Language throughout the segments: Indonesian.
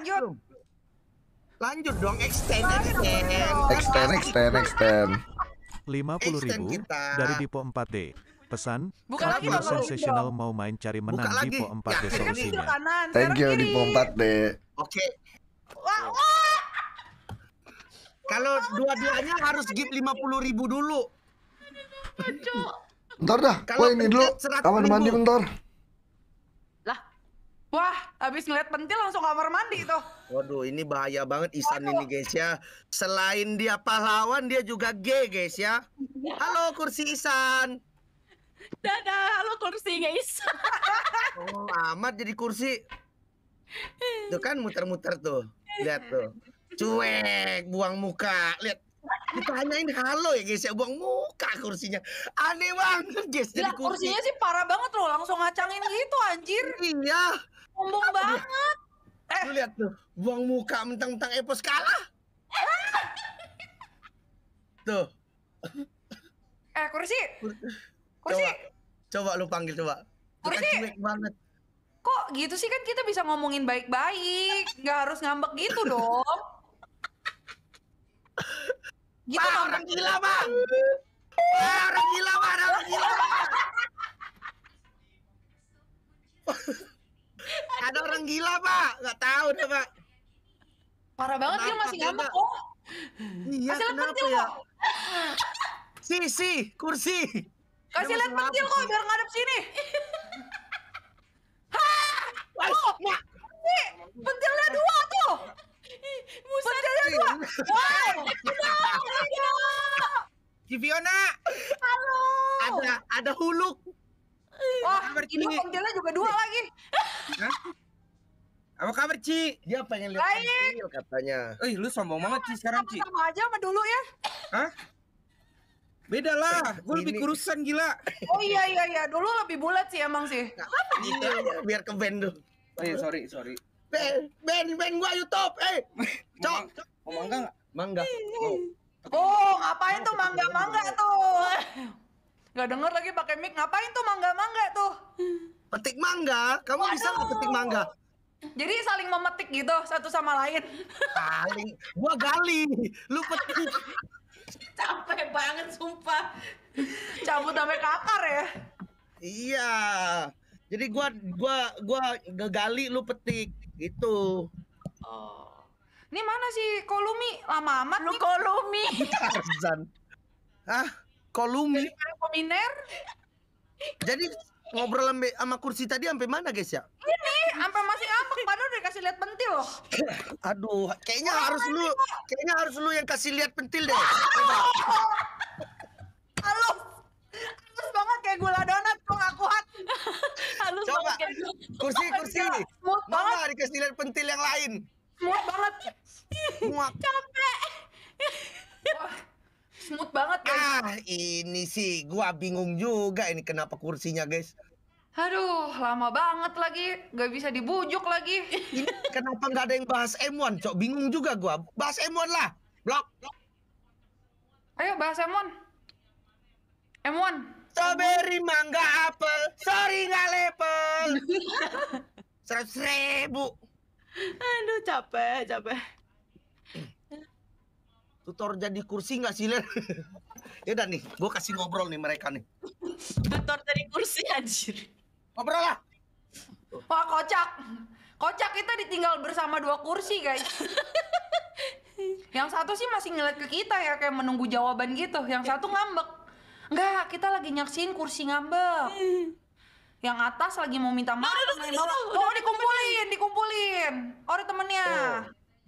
lanjut. Lanjut dong extend extend. Extend extend extend. 50 ribu dari Dipo 4D. Pesan, Bukan lagi sensational mau main cari menang di Dipo 4D ya, solusinya. Thank you Dipo 4D. Oke. Okay. Wah, Kalau dua-duanya harus give 50 ribu dulu. Bentar dah, gue ini dulu. Kamar mandi bentar habis ngeliat pentil langsung kamar mandi tuh. Waduh, ini bahaya banget Isan Waduh. ini guys ya. Selain dia pahlawan, dia juga gay guys ya. Iya. Halo kursi Isan. Dadah, halo kursi guys. oh, amat jadi kursi. Itu kan muter-muter tuh. Lihat tuh. Cuek, buang muka. Lihat ditanyain halo ya guys ya buang muka kursinya aneh banget guys jadi kursi. kursinya sih parah banget loh langsung ngacangin gitu anjir iya Sombong banget. Eh, lu lihat tuh, buang muka mentang-mentang Epos kalah. tuh. Eh, kursi. Kursi. Coba, coba lu panggil coba. Kursi. Cuek banget. Kok gitu sih kan kita bisa ngomongin baik-baik, nggak harus ngambek gitu dong. gitu bang, orang gila bang. orang gila bang, orang gila. Bang. Ada orang gila pak, nggak tahu deh pak. Parah banget dia masih ngambek kok. Oh. Iya masih kenapa ya? Kok. si si kursi. Kasih lihat pentil kok biar ngadep sini. Hah? Oh, Ini pentilnya dua tuh. Musa pentilnya dua. Wow. Giviona. Halo. Ada ada huluk. Wah, ini pentilnya juga dua lagi. Apa kabar Ci? Dia pengen lihat Baik. katanya. Eh, lu sombong banget Ci sekarang Ci. Sama aja sama dulu ya. Hah? Beda lah, gue lebih kurusan gila. Oh iya iya iya, dulu lebih bulat sih emang sih. Iya, gitu biar ke band dulu. Oh iya, sorry sorry. Ben, Ben, Ben gua YouTube. Eh, cok. Mau mangga gak? Mangga. Oh. oh, ngapain tuh mangga-mangga tuh? Gak denger lagi pakai mic. Ngapain tuh mangga-mangga tuh? Hmm petik mangga kamu Waduh. bisa nggak petik mangga jadi saling memetik gitu satu sama lain saling gua gali lu petik capek banget sumpah cabut sampai kakar ya iya jadi gua gua gua ngegali lu petik gitu oh ini mana sih kolumi lama amat lu nih. kolumi Tarzan ah kolumi Dari jadi ngobrol ambe, sama kursi tadi sampai mana guys ya? Ini sampai masih ngambek baru udah kasih lihat pentil loh. Aduh, kayaknya oh, harus lu, kayaknya harus lu yang kasih lihat pentil deh. Halus. Halus banget kayak gula donat dong aku kuat. Halus Coba. banget kayak kursi kursi. Mau dikasih lihat pentil yang lain. Muat banget. Muak. Capek banget guys. Ah, ini sih gua bingung juga ini kenapa kursinya, guys. Aduh, lama banget lagi, gak bisa dibujuk lagi. Ini kenapa gak ada yang bahas M1, Cok? Bingung juga gua. Bahas M1 lah. Blok. blok. Ayo bahas M1. M1. Strawberry, mangga, apel. Sorry gak level Seratus ribu. Aduh, capek, capek tutor jadi kursi nggak sih Len? ya udah nih, gue kasih ngobrol nih mereka nih. tutor jadi kursi anjir. Ngobrol lah. Wah kocak, kocak kita ditinggal bersama dua kursi guys. yang satu sih masih ngeliat ke kita ya kayak menunggu jawaban gitu. Yang satu ngambek. Enggak, kita lagi nyaksin kursi ngambek. Yang atas lagi mau minta maaf. Udah, udah, udah, oh, dikumpulin, dikumpulin. Oh, temennya. temennya.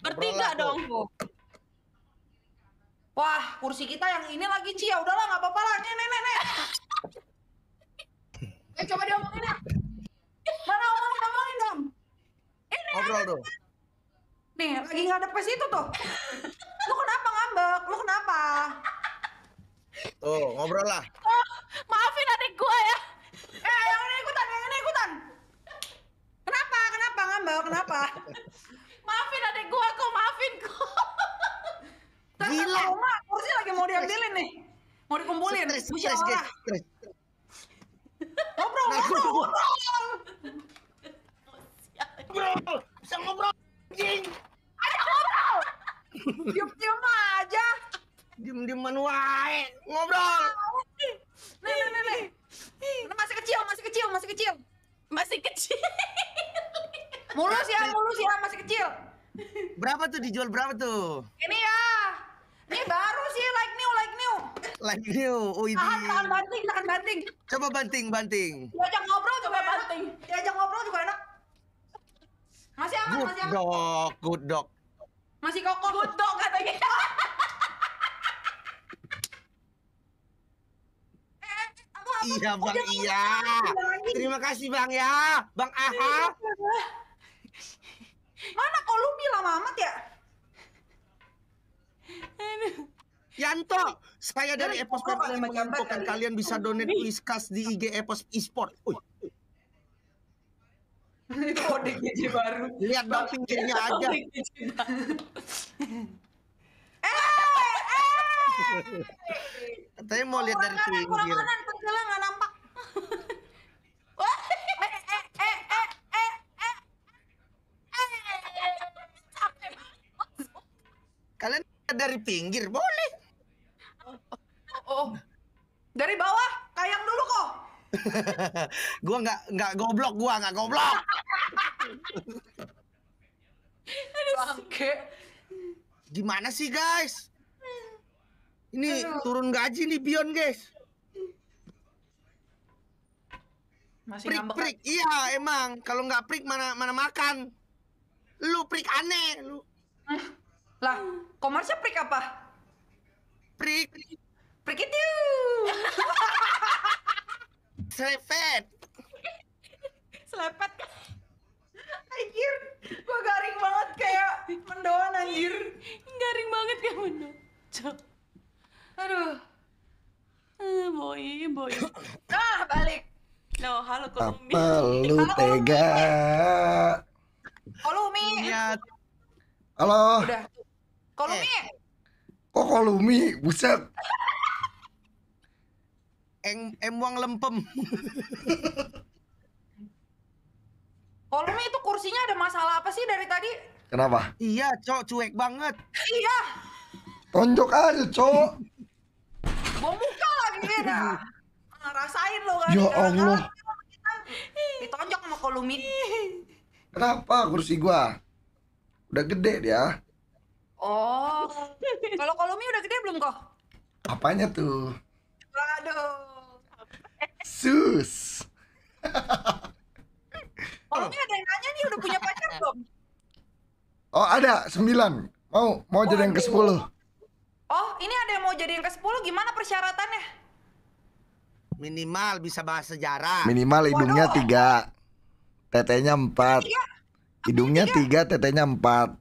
Bertiga dong, Wah, kursi kita yang ini lagi, Ci. Ya udahlah, nggak apa-apa lah. Nih, nih, nih, nih. Eh, coba diomongin ya. Mana omongin, omongin dong. Ini eh, Ngobrol dong. Nih, lagi ada ke itu tuh. Lu kenapa ngambek? Lu kenapa? Oh ngobrol lah. Oh, maafin adik gua ya. Eh, yang ini ikutan, yang ini ikutan. Kenapa? Kenapa ngambek? Kenapa? mau dikumpulin stres, stres, stres, stres. ngobrol nah, ngobrol ngobrol ngobrol bisa ngobrol anjing ada ngobrol diem diem aja diem diem wae ngobrol nih nih nih nih masih kecil masih kecil masih kecil masih kecil mulus ya mulus ya masih kecil berapa tuh dijual berapa tuh ini ya ini baru Like new. Oh, oh, ini. Tahan, tahan banting, tahan banting. Coba banting, banting. Diajak ngobrol juga banting. Diajak ngobrol juga enak. Masih aman, good masih aman. Dog, good dog. Masih kokoh good dog katanya. eh, aku, aku, iya bang, oh, iya. Terima kasih bang ya, bang Aha. Mana kok lu bilang amat ya? Aduh. Yanto, saya dari Epos yang menginfokan ya? kalian bisa donate Whiskas di IG Epos Esport. Uy. Kode gigi baru. Lihat dong pinggirnya aja. Eh, eh, eh! Tapi mau lihat dari pinggir. Kurang kanan, nggak nampak. Kalian dari pinggir boleh. Oh, oh. Dari bawah, kayang dulu kok. gua nggak nggak goblok gua nggak goblok. Bangke. Gimana sih guys? Ini Aduh. turun gaji nih Bion guys. Masih prik prik kan? iya emang kalau nggak prik mana mana makan lu prik aneh lu lah komersial prik apa prik tuh Selepet. Selepet. Anjir, gua garing banget kayak mendoan anjir. Garing banget kayak mendoan. Cok. Aduh. Eh, boy, boy. Ah, balik. No, halo Kolumi. Apa lu tega? Kolumi. Iya. Halo. Udah. Kolumi. Kok Kolumi? Eh. Buset. Eng emuang lempem. Kolomnya itu kursinya ada masalah apa sih dari tadi? Kenapa? Iya, cok cuek banget. iya. Tonjok aja, cok. Gua muka lagi beda. Ah, rasain lo kan. Ya Allah. Kan ditonjok sama Kolumi. Kenapa kursi gua? Udah gede dia. Oh. Kalau kolumi udah gede belum kok? Apanya tuh? Sus. Oh, ini ada yang nanya nih udah punya pacar belum? Oh ada sembilan. Mau mau oh, jadi yang ke sepuluh. Oh ini ada yang mau jadi yang ke sepuluh gimana persyaratannya? Minimal bisa bahas sejarah. Minimal hidungnya Waduh. tiga, tetenya empat. Tiga. Hidungnya tiga, tiga tetenya empat.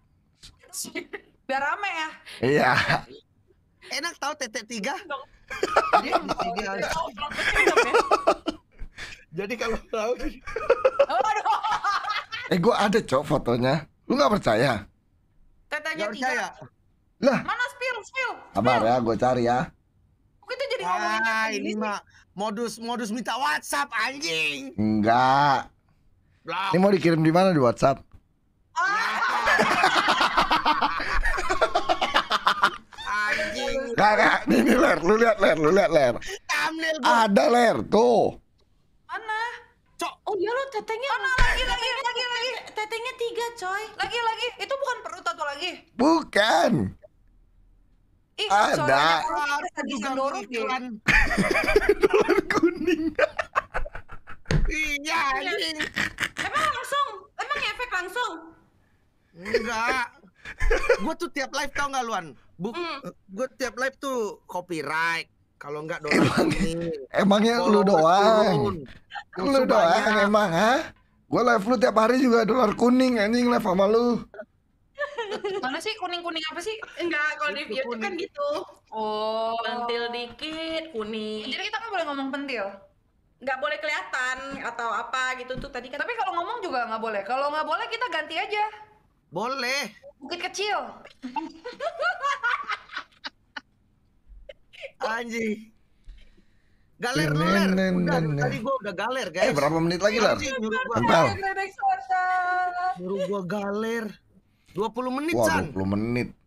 Biar rame ya. Iya. Enak tau tete tiga. Jadi, jadi, ya. jadi kalau tahu Eh gua ada cok fotonya. Lu gak percaya? Katanya gak percaya. Lah. Mana spill spill? Sabar ya, gua cari ya. Kita jadi ngomongin ah, ini mah modus modus minta WhatsApp anjing. Enggak. Ini mau dikirim di mana di WhatsApp? Oh. Gak, gak. Ini ler, lu lihat ler, lu lihat ler. Thumbnail gua. Ada ler, tuh. Mana? Cok. Oh iya lo tetengnya. Oh, nah, lagi, lagi, lagi, lagi. Tetengnya tiga, coy. Lagi, lagi. Itu bukan perut atau lagi? Bukan. Ih, ada. Ada Zendoro gitu kan. Dolar kuning. Iya, Emang langsung? Emang efek langsung? Enggak gue tuh tiap live tau gak luan Bu, mm. gue tiap live tuh copyright kalau enggak doang emang, emangnya lu doang lu doang emang ha gue live lu tiap hari juga dolar kuning anjing live sama lu mana sih kuning kuning apa sih enggak kalau di YouTube kan gitu oh pentil dikit kuning jadi kita nggak boleh ngomong pentil nggak boleh kelihatan atau apa gitu tuh tadi kan tapi kalau ngomong juga nggak boleh kalau nggak boleh kita ganti aja boleh. Bukit kecil. Anjing. Galer, galer. Udah, nen, nen. tadi gua udah galer, eh, guys. Eh, berapa menit lagi, Lar? Kental. Nyuruh gua galer. 20 menit, Wah, 20 menit.